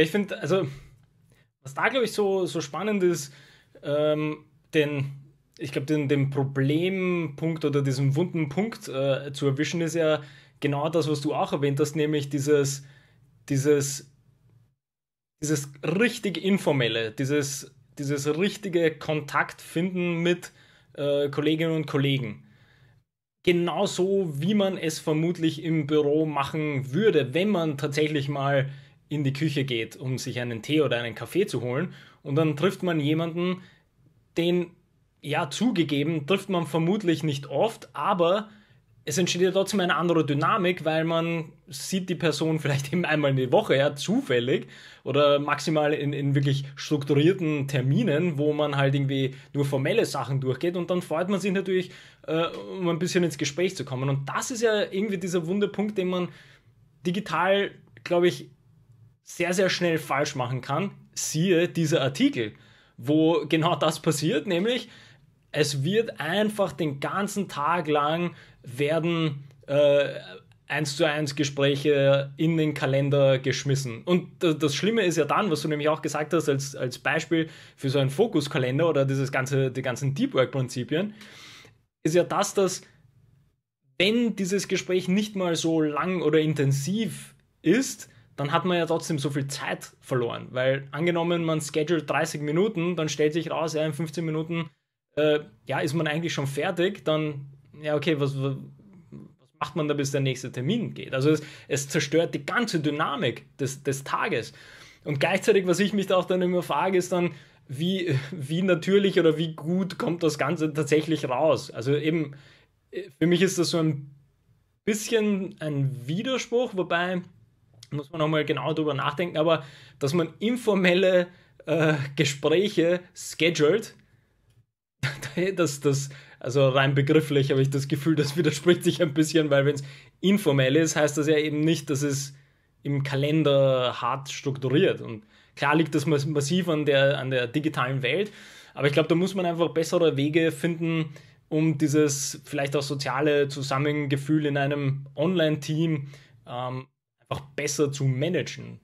Ja, ich finde, also, was da, glaube ich, so, so spannend ist, ähm, den, ich glaube, den, den Problempunkt oder diesen wunden Punkt äh, zu erwischen, ist ja genau das, was du auch erwähnt hast, nämlich dieses, dieses, dieses richtig informelle, dieses, dieses richtige Kontakt finden mit äh, Kolleginnen und Kollegen. Genauso wie man es vermutlich im Büro machen würde, wenn man tatsächlich mal in die Küche geht, um sich einen Tee oder einen Kaffee zu holen. Und dann trifft man jemanden, den, ja, zugegeben, trifft man vermutlich nicht oft, aber es entsteht ja trotzdem eine andere Dynamik, weil man sieht die Person vielleicht eben einmal in der Woche, ja, zufällig oder maximal in, in wirklich strukturierten Terminen, wo man halt irgendwie nur formelle Sachen durchgeht und dann freut man sich natürlich, äh, um ein bisschen ins Gespräch zu kommen. Und das ist ja irgendwie dieser Wunderpunkt, den man digital, glaube ich, sehr, sehr schnell falsch machen kann. Siehe dieser Artikel, wo genau das passiert, nämlich es wird einfach den ganzen Tag lang werden äh, eins äh, zu eins Gespräche in den Kalender geschmissen. Und das Schlimme ist ja dann, was du nämlich auch gesagt hast, als, als Beispiel für so einen Fokuskalender oder dieses ganze, die ganzen Deep Work-Prinzipien, ist ja das, dass wenn dieses Gespräch nicht mal so lang oder intensiv ist, dann hat man ja trotzdem so viel Zeit verloren, weil angenommen man schedule 30 Minuten, dann stellt sich raus, ja, in 15 Minuten, äh, ja, ist man eigentlich schon fertig, dann, ja, okay, was, was macht man da, bis der nächste Termin geht? Also es, es zerstört die ganze Dynamik des, des Tages. Und gleichzeitig, was ich mich da auch dann immer frage, ist dann, wie, wie natürlich oder wie gut kommt das Ganze tatsächlich raus? Also eben, äh, für mich ist das so ein bisschen ein Widerspruch, wobei muss man nochmal genau darüber nachdenken, aber dass man informelle äh, Gespräche scheduled, das, das, also rein begrifflich habe ich das Gefühl, das widerspricht sich ein bisschen, weil wenn es informell ist, heißt das ja eben nicht, dass es im Kalender hart strukturiert. Und klar liegt das massiv an der, an der digitalen Welt, aber ich glaube, da muss man einfach bessere Wege finden, um dieses vielleicht auch soziale Zusammengefühl in einem Online-Team ähm, auch besser zu managen.